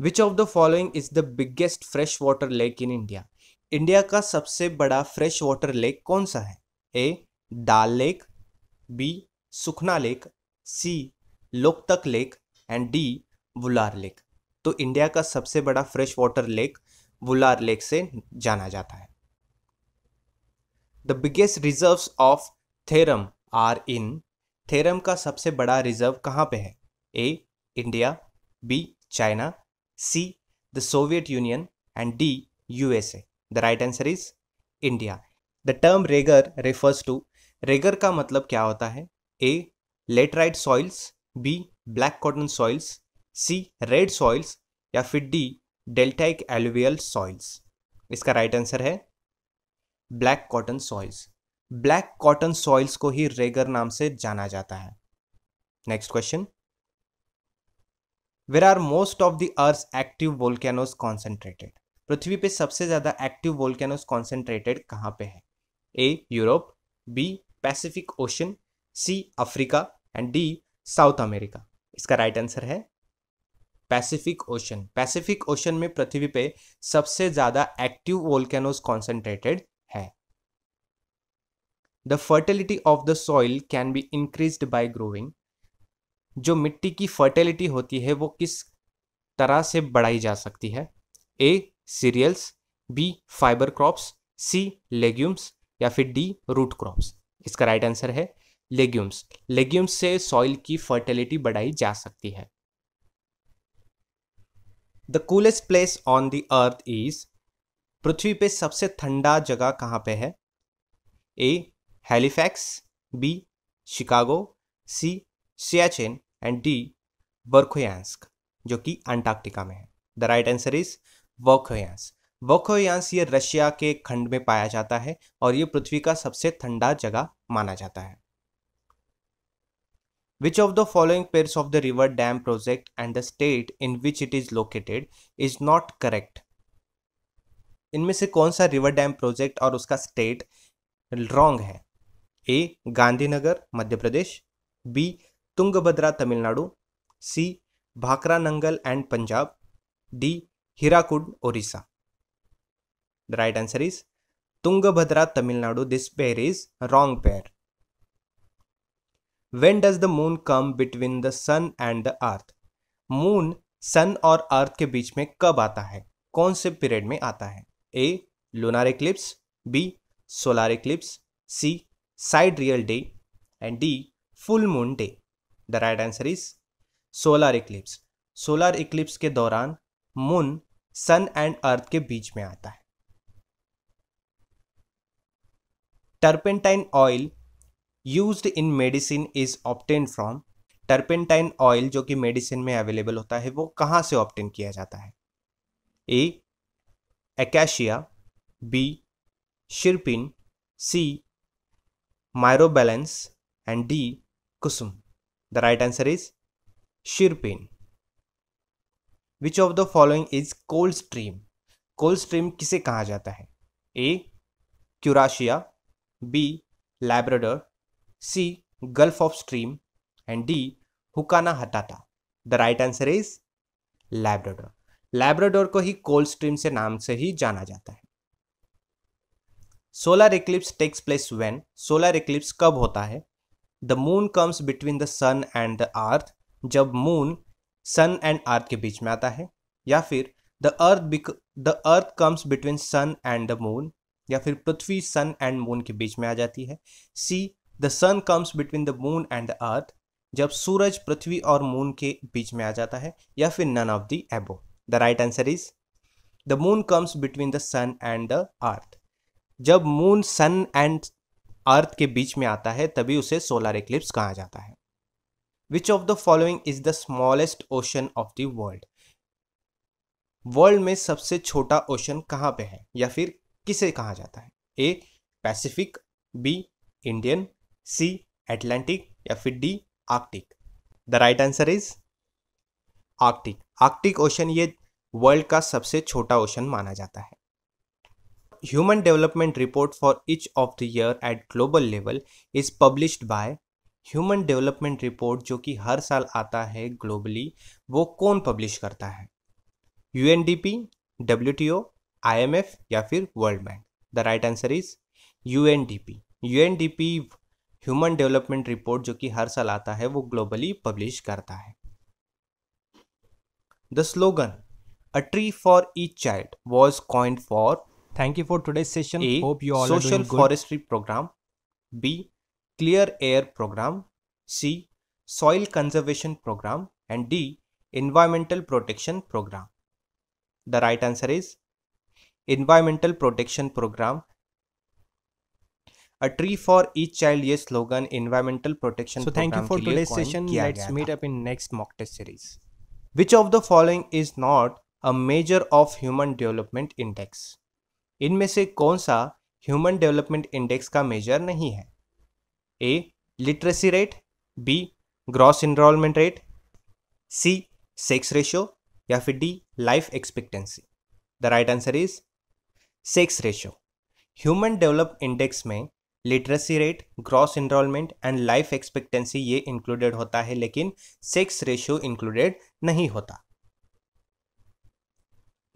which of the following is the biggest fresh water lake in India India का सबसे बड़ा फ्रेश वाटर लेक कौन सा है A Dal lake B Sukhna lake C Loktak lake and D Wular lake तो इंडिया का सबसे बड़ा fresh water lake Wular lake से जाना जाता है the biggest reserves of thorium are in thorium का सबसे बड़ा रिजर्व कहाँ पे है A India B China C the Soviet Union and D USA the right answer is India the term Regar refers to regur का मतलब क्या होता है A laterite soils B black cotton soils C red soils या फिर डी डेल्टाइक एलुवियल सॉइल्स इसका राइट आंसर है black cotton soils black cotton soils को ही रेगर नाम से जाना जाता है next question where are most of the earth active volcanoes concentrated पृथ्वी पे सबसे ज्यादा एक्टिव वोल्केनोज कॉन्सेंट्रेटेड कहाँ पे है A Europe B Pacific Ocean C Africa and D South America इसका राइट right आंसर है पैसिफिक ओशन पैसिफिक ओशन में पृथ्वी पे सबसे ज़्यादा active volcanoes concentrated the fertility of the soil can be increase by growing जो मिट्टी की फर्टिलिटी होती है वो किस तरह से बढ़ाई जा सकती है A cereals B fibre crops C legumes या फिर डी रूट क्रॉप्स इसका राइट आंसर है लेग्यूम्स लेग्यूम्स से सॉइल की फर्टिलिटी बढ़ाई जा सकती है the coolest place on the earth is पृथ्वी पे सबसे ठंडा जगह कहाँ पे है A Halifax B Chicago C Siachen and D Verkhoyansk जो कि अंटार्कटिका में है the right answer is Verkhoyansk Verkhoyansk ये रशिया के खंड में पाया जाता है और ये पृथ्वी का सबसे ठंडा जगह माना जाता है which of the following pairs of the river dam project and the state in which it is located is not correct इनमें से कौन सा रिवर डैम प्रोजेक्ट और उसका स्टेट रॉन्ग है A Gandhinagar Madhya Pradesh B Tungabhadra Tamil Nadu C Bhakra Nangal and Punjab D Hirakud Orissa the right answer is Tungabhadra Tamil Nadu this pair is wrong pair when does the moon come between the sun and the earth moon sun और अर्थ के बीच में कब आता है कौन से पीरियड में आता है A lunar eclipse B solar eclipse C sidereal day and D full moon day the right answer is solar eclipse solar eclipse के दौरान मून सन एंड अर्थ के बीच में आता है turpentine oil use in medicine is obtain from turpentine oil जो कि मेडिसिन में अवेलेबल होता है वो कहाँ से ऑप्टेन किया जाता है A acacia B chir pine C myrobalans and D kusum the right answer is chir pine which of the following is cold stream cold stream किसे कहा जाता है A Kuroshio B Labrador C gulf of stream and D हुकाना हटाटा the right answer is Labrador Labrador को ही कोल्ड स्ट्रीम से नाम से ही जाना जाता है solar eclipse takes place when solar eclipse कब होता है the moon comes between the sun and the earth जब मून सन एंड अर्थ के बीच में आता है या फिर the earth the earth comes between sun and the moon या फिर पृथ्वी सन एंड मून के बीच में आ जाती है C the sun comes between the moon and the earth जब सूरज पृथ्वी और मून के बीच में आ जाता है या फिर none of the above the right answer is the moon comes between the sun and the earth जब मून सन एंड अर्थ के बीच में आता है तभी उसे सोलर इक्लिप्स कहा जाता है which of the following is the smallest ocean of the world world में सबसे छोटा ओशन कहाँ पे है या फिर किसे कहा जाता है A Pacific B Indian C Atlantic या फिर D Arctic the right answer is Arctic Arctic ocean ये वर्ल्ड का सबसे छोटा ओशन माना जाता है Human Development Report for each of the year at global level is published by human development report जो कि हर साल आता है ग्लोबली वो कौन पब्लिश करता है U N D P W T O I M F या फिर world bank the right answer is U N D P U N D P human development report जो कि हर साल आता है वो ग्लोबली पब्लिश करता है the slogan a tree for each child was coined for Thank you for today's session. A, Hope you all social forestry program. B. Clear air program. C. Soil conservation program. And D. Environmental protection program. The right answer is Environmental protection program. A tree for each child Yes, slogan. environmental protection so thank you for today's session. Let's meet up in next mock test series. Which of the following is not a measure of human development index? इनमें से कौन सा ह्यूमन डेवलपमेंट इंडेक्स का मेजर नहीं है A literacy rate B gross enrolment rate C sex ratio या फिर D life expectancy the right answer is sex ratio human develop index में literacy rate gross enrolment and life expectancy ये इंक्लूडेड होता है लेकिन सेक्स रेशियो इंक्लूडेड नहीं होता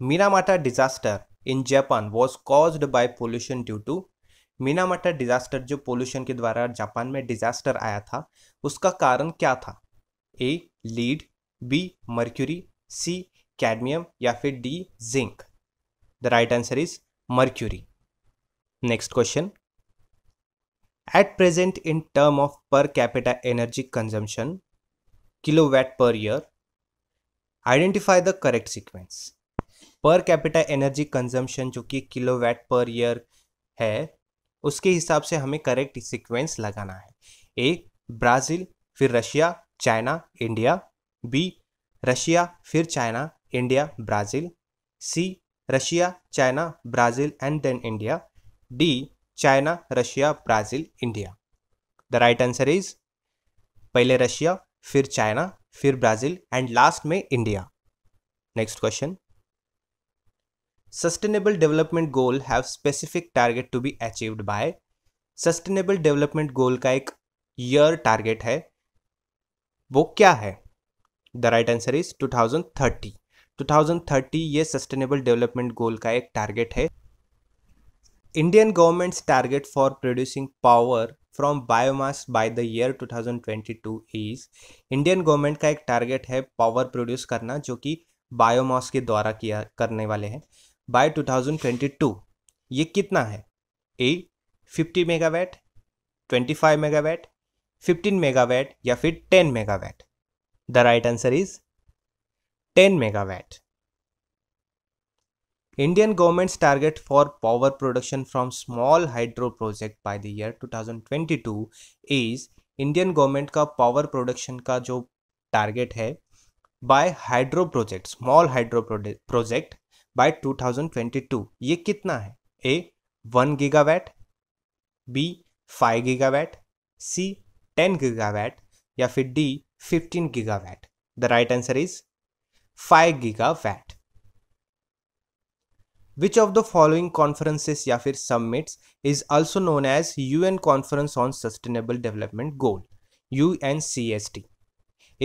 Minamata disaster in Japan was caused by pollution due to Minamata disaster जो पोल्यूशन के द्वारा जापान में डिजास्टर आया था उसका कारण क्या था A lead B mercury C cadmium या फिर D zinc the right answer is mercury next question at present in term of per capita energy consumption kilowatt per year identify the correct sequence per capita energy consumption जो कि किलोवाट पर ईयर है उसके हिसाब से हमें करेक्ट सीक्वेंस लगाना है ए ब्राज़ील फिर Russia China India B Russia फिर China India Brazil C Russia China Brazil and then India D China Russia Brazil India the right answer is पहले रशिया फिर चाइना फिर ब्राज़ील एंड लास्ट में India next question Sustainable Development Goal have specific target to be achieved by sustainable development goal का एक ईयर टारगेट है वो क्या है द राइट आंसर इज 2030 2030 ये सस्टेनेबल डेवलपमेंट गोल का एक टारगेट है Indian government's target for producing power from biomass by the year 2022 is Indian government का एक टारगेट है पावर प्रोड्यूस करना जो कि बायोमास के द्वारा किया करने वाले हैं बाय 2022 ये कितना है ए 50 मेगावाट 25 मेगावाट 15 मेगावाट या फिर 10 megawatt the right answer is 10 megawatt Indian government's target for power production from small hydro project by the year 2022 is Indian government का पावर प्रोडक्शन का जो टारगेट है by hydro project small hydro project by 2022 ये कितना है A one gigawatt B five gigawatt C ten gigawatt या फिर D fifteen gigawatt the right answer is five gigawatt which of the following conferences या फिर summits is also known as U N conference on sustainable development goal U N C S T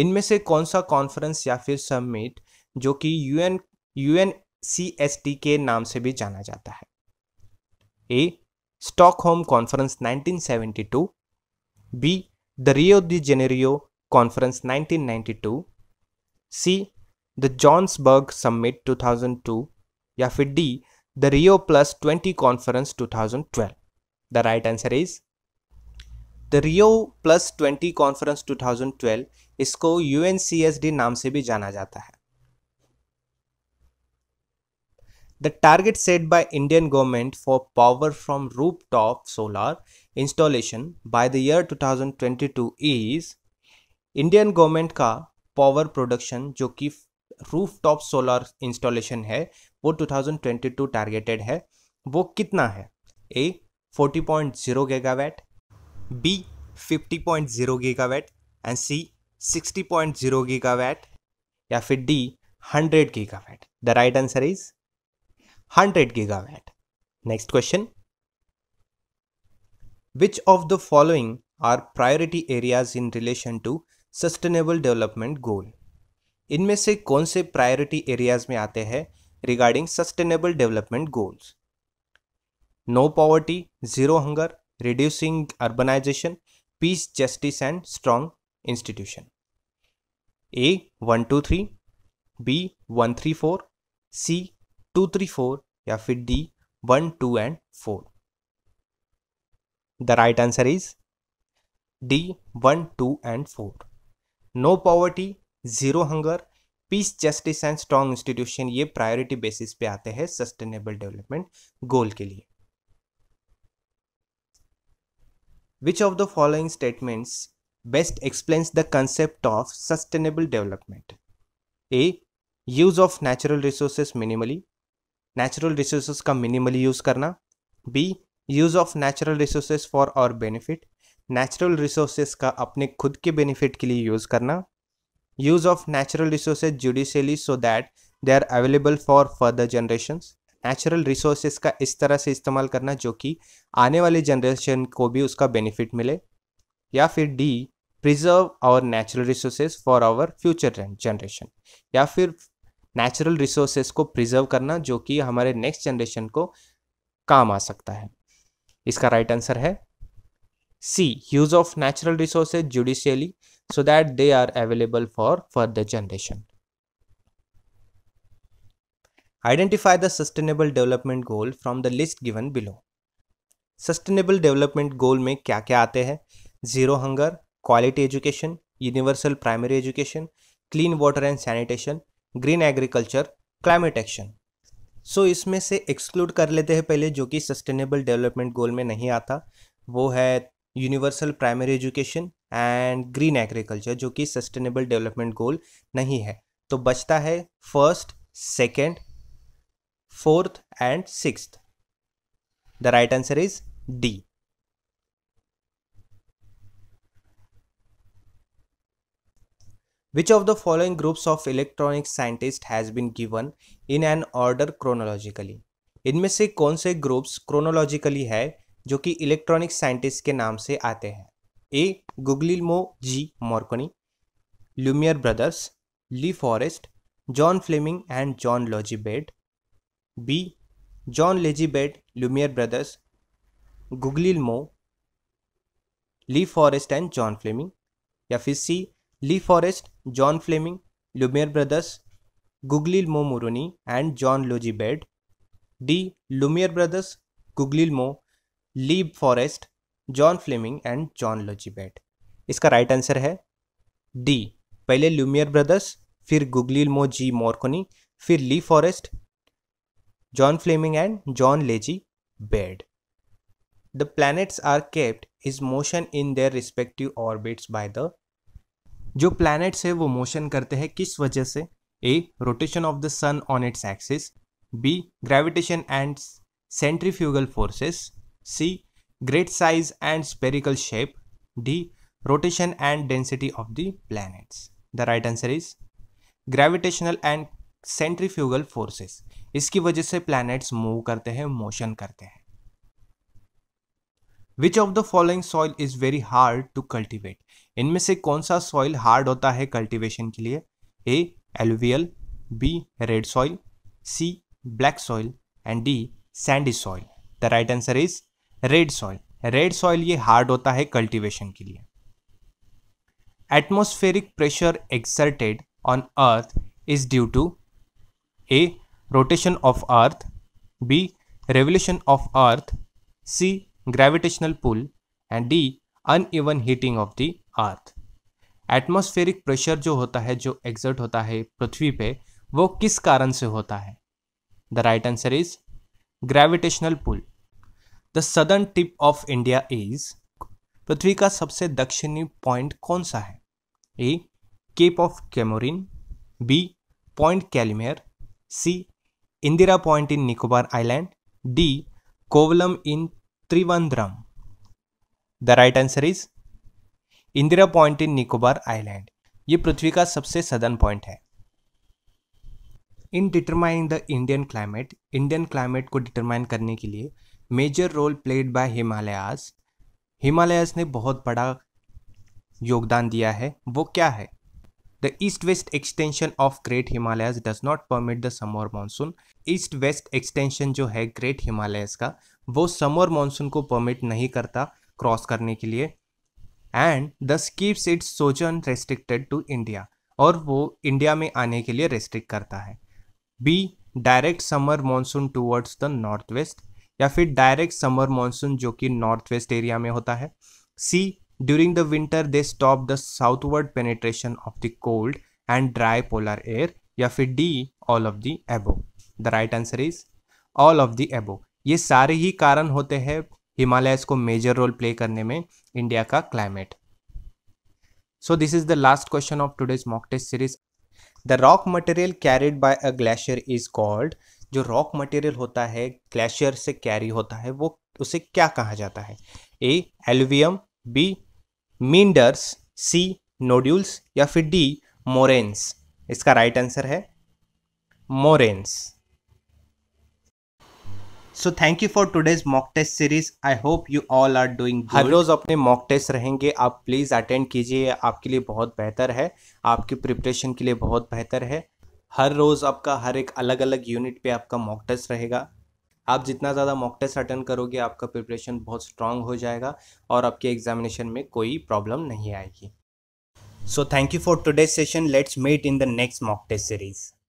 इनमें से कौन सा कॉन्फ्रेंस या फिर सबमिट जो कि U N U N C S T के नाम से भी जाना जाता है A Stockholm conference 1972 B the Rio de Janeiro conference 1992 C the Johannesburg summit 2002 या फिर D the Rio plus twenty conference 2012 the right answer is the Rio plus twenty conference 2012 इसको यू नाम से भी जाना जाता है The target set by Indian government for power from rooftop solar installation by the year 2022 is Indian government का पावर प्रोडक्शन जो कि रूफ टॉप सोलर इंस्टॉलेशन है वो 2022 टारगेटेड है वो कितना है A 40.0 gigawatt B 50.0 gigawatt and C 60.0 gigawatt या फिर D 100 gigawatt the right answer is 100 gigawatt. Next question. Which of the following are priority areas in relation to sustainable development goal इनमें से कौन से प्रायोरिटी एरियाज में आते हैं regarding sustainable development goals no poverty zero hunger reducing urbanisation peace justice and strong institution A one two three B one three four C two three four या फिर D one two and four the right answer is D one two and four no poverty zero hunger peace justice and strong institution ये प्रायोरिटी बेसिस पे आते हैं सस्टेनेबल डेवलपमेंट गोल के लिए which of the following statements best explain the concept of sustainable development A use of natural resources minimally natural resource का मिनिमली यूज़ करना B use of natural resource for our benefit natural resource का अपने खुद के बेनिफिट के लिए यूज़ करना use of natural resource judicially so that they are available for further generation natural resources का इस तरह से इस्तेमाल करना जो कि आने वाले जनरेशन को भी उसका बेनिफिट मिले या फिर D preserve our natural resources for our future generation या फिर नेचुरल रिसोर्सेस को प्रिजर्व करना जो कि हमारे नेक्स्ट जनरेशन को काम आ सकता है इसका राइट आंसर है C use of natural resources judicially so that they are available for further generation identify the sustainable development goal from the list given below sustainable development goal में क्या क्या आते हैं zero hunger quality education universal primary education clean water and sanitation green agriculture climate action so इसमें से एक्सक्लूड कर लेते हैं पहले जो कि सस्टेनेबल डेवलपमेंट गोल में नहीं आता वो है universal primary education and green agriculture जो कि सस्टेनेबल डेवलपमेंट गोल नहीं है तो बचता है first second fourth and six the right answer is D which of the following groups of electronic scientist has been given in an order chronologically इनमें से कौन से ग्रुप्स क्रोनोलॉजिकली है जो कि इलेक्ट्रॉनिक साइंटिस्ट के नाम से आते हैं A Guglielmo G Marconi Lumiere brothers Lee Forest John Fleming and John Logie Baird B John Logie Baird Lumiere brothers Guglielmo Lee Forest and John Fleming या फिर C Lee Forest John Fleming Lumiere brothers Guglielmo Marconi and John Logie Baird D Lumiere brothers Guglielmo Lee Forest John Fleming and John Logie Baird इसका राइट आंसर है डी पहले लुमियर ब्रदर्स फिर गुगलिल मो जी मोरकोनी फिर Lee Forest John Fleming and John Logie Baird the planets are kept is motion in their respective orbits by the जो प्लैनेट्स है वो मोशन करते हैं किस वजह से A rotation of the sun on its axis B gravitation and centrifugal forces C great size and spherical shape D rotation and density of the planets the right answer is gravitational and centrifugal forces इसकी वजह से प्लैनेट्स मूव करते हैं मोशन करते हैं which of the following soil is very hard to cultivate इनमें से कौन सा सॉइल हार्ड होता है कल्टीवेशन के लिए A alluvial B red soil C black soil and D sandy soil the right answer is red soil red soil ये हार्ड होता है कल्टीवेशन के लिए atmospheric pressure exerted on earth is due to A rotation of earth B revolution of earth C gravitational pull and D uneven heating of the earth atmospheric pressure जो होता है जो एग्जर्ट होता है पृथ्वी पे वो किस कारण से होता है the right answer is gravitational pull the southern tip of India is पृथ्वी का सबसे दक्षिणी पॉइंट कौन सा है A cape of Comorin B point Calimere C Indira point in Nicobar island D Kovalam in Trivandrum the right answer is Indira point in Nicobar island ये पृथ्वी का सबसे सदन पॉइंट है in determining the Indian climate Indian climate को डिटरमाइन करने के लिए major role played by Himalayas Himalayas ने बहुत बड़ा योगदान दिया है वो क्या है the east west extension of great Himalayas does not permit the summer monsoon east west extension जो है ग्रेट हिमालयाज का वो समर मानसून को परमिट नहीं करता क्रॉस करने के लिए एंड दस कीप्स इट्स सोचन रेस्ट्रिक्टेड टू इंडिया और वो इंडिया में आने के लिए रेस्ट्रिक्ट करता है B direct summer monsoon towards the north west या फिर डायरेक्ट समर मानसून जो कि नॉर्थ वेस्ट एरिया में होता है C during the winter they stop the southward penetration of the cold and dry polar air या फिर D all of the above the right answer is all of the above ये सारे ही कारण होते हैं हिमालयस को मेजर रोल प्ले करने में इंडिया का climate so this is the last question of today's mock test series the rock material carried by a glacier is called जो रॉक मटेरियल होता है ग्लेशियर से कैरी होता है वो उसे क्या कहा जाता है A alluvium B meanders C nodules या फिर डी मोरेन्स इसका राइट right आंसर है moraines so thank you for today's mock test series I hope you all are doing हर रोज अपने मॉक टेस्ट रहेंगे आप प्लीज़ अटेंड कीजिए आपके लिए बहुत बेहतर है आपकी प्रिपरेशन के लिए बहुत बेहतर है हर रोज़ आपका हर एक अलग अलग यूनिट पे आपका मॉक टेस्ट रहेगा आप जितना ज़्यादा मॉक टेस्ट अटेंड करोगे आपका प्रिपरेशन बहुत स्ट्रांग हो जाएगा और आपके एग्जामिनेशन में कोई प्रॉब्लम नहीं आएगी so thank you for today session let's meet in the next mock test series